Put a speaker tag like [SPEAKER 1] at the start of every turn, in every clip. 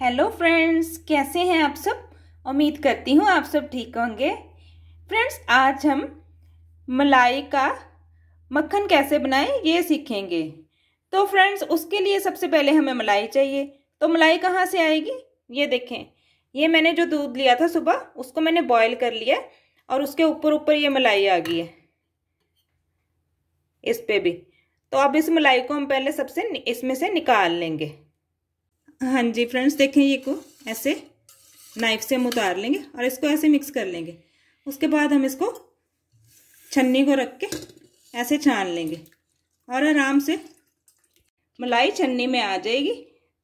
[SPEAKER 1] hello friends कैसे हैं आप सब उम्मीद करती हूँ आप सब ठीक होंगे फ्रेंड्स आज हम मलाई का मक्खन कैसे बनाएं ये सीखेंगे तो फ्रेंड्स उसके लिए सबसे पहले हमें मलाई चाहिए तो मलाई कहाँ से आएगी ये देखें ये मैंने जो दूध लिया था सुबह उसको मैंने बॉईल कर लिया और उसके ऊपर ऊपर ये मलाई आ गई है इस पर भी तो अब इस मलाई को हम पहले सबसे इसमें से निकाल लेंगे हाँ जी फ्रेंड्स देखें ये को ऐसे नाइफ से हम उतार लेंगे और इसको ऐसे मिक्स कर लेंगे उसके बाद हम इसको छन्नी को रख के ऐसे छान लेंगे और आराम से मलाई छन्नी में आ जाएगी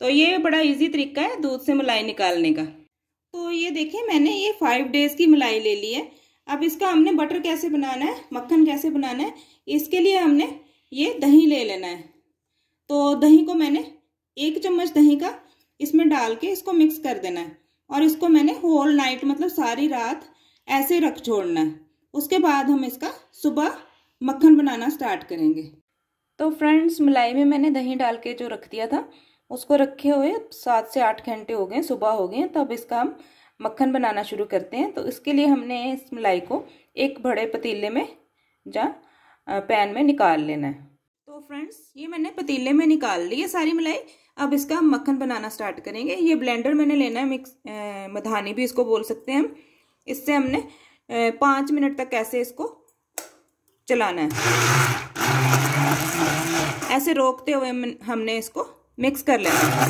[SPEAKER 1] तो ये बड़ा इजी तरीका है दूध से मलाई निकालने का तो ये देखिए मैंने ये फाइव डेज़ की मलाई ले ली है अब इसका हमने बटर कैसे बनाना है मक्खन कैसे बनाना है इसके लिए हमने ये दही ले लेना है तो दही को मैंने एक चम्मच दही का इसमें डाल के इसको मिक्स कर देना है और इसको मैंने होल नाइट मतलब सारी रात ऐसे रख छोड़ना है उसके बाद हम इसका सुबह मक्खन बनाना स्टार्ट करेंगे तो फ्रेंड्स मलाई में मैंने दही डाल के जो रख दिया था उसको रखे हुए सात से आठ घंटे हो गए सुबह हो गए तब इसका हम मक्खन बनाना शुरू करते हैं तो इसके लिए हमने इस मलाई को एक बड़े पतीले में जहाँ पैन में निकाल लेना है तो फ्रेंड्स ये मैंने पतीले में निकाल ली है सारी मलाई अब इसका हम मक्खन बनाना स्टार्ट करेंगे ये ब्लेंडर मैंने लेना है मिक्स मधानी भी इसको बोल सकते हैं हम इससे हमने पाँच मिनट तक ऐसे इसको चलाना है ऐसे रोकते हुए हमने इसको मिक्स कर लेना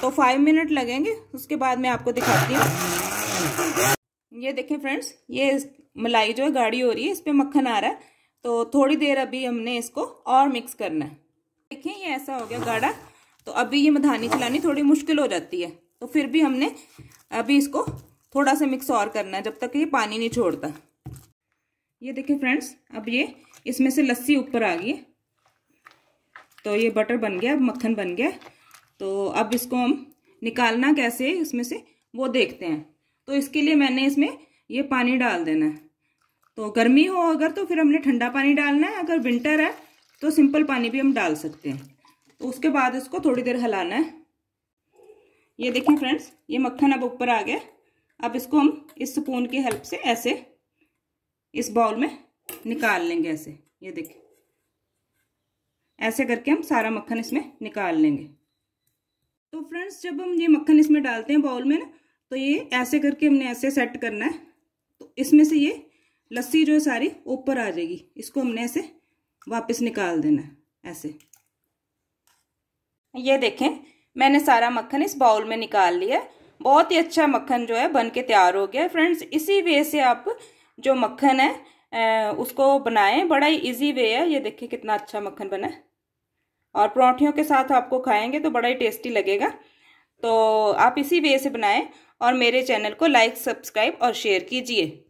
[SPEAKER 1] तो फाइव मिनट लगेंगे उसके बाद मैं आपको दिखाती हूँ ये देखें फ्रेंड्स ये मलाई जो है गाढ़ी हो रही है इस पर मक्खन आ रहा है तो थोड़ी देर अभी हमने इसको और मिक्स करना है देखें ये ऐसा हो गया गाढ़ा तो अभी ये मधानी खिलानी थोड़ी मुश्किल हो जाती है तो फिर भी हमने अभी इसको थोड़ा सा मिक्स और करना है जब तक ये पानी नहीं छोड़ता ये देखिए फ्रेंड्स अब ये इसमें से लस्सी ऊपर आ गई है तो ये बटर बन गया अब मक्खन बन गया तो अब इसको हम निकालना कैसे इसमें से वो देखते हैं तो इसके लिए मैंने इसमें ये पानी डाल देना है तो गर्मी हो अगर तो फिर हमने ठंडा पानी डालना है अगर विंटर है तो सिंपल पानी भी हम डाल सकते हैं तो उसके बाद इसको थोड़ी देर हलाना है ये देखें फ्रेंड्स ये मक्खन अब ऊपर आ गया अब इसको हम इस स्पून की हेल्प से ऐसे इस बाउल में निकाल लेंगे ऐसे ये देखें ऐसे करके हम सारा मक्खन इसमें निकाल लेंगे तो फ्रेंड्स जब हम ये मक्खन इसमें डालते हैं बाउल में ना तो ये ऐसे करके हमने ऐसे सेट करना है तो इसमें से ये लस्सी जो है सारी ऊपर आ जाएगी इसको हमने ऐसे वापस निकाल देना है ऐसे ये देखें मैंने सारा मक्खन इस बाउल में निकाल लिया है बहुत ही अच्छा मक्खन जो है बन के तैयार हो गया फ्रेंड्स इसी वे से आप जो मक्खन है उसको बनाएं बड़ा ही इजी वे है ये देखें कितना अच्छा मक्खन बना है और परौठियों के साथ आपको खाएंगे तो बड़ा ही टेस्टी लगेगा तो आप इसी वे से बनाएं और मेरे चैनल को लाइक सब्सक्राइब और शेयर कीजिए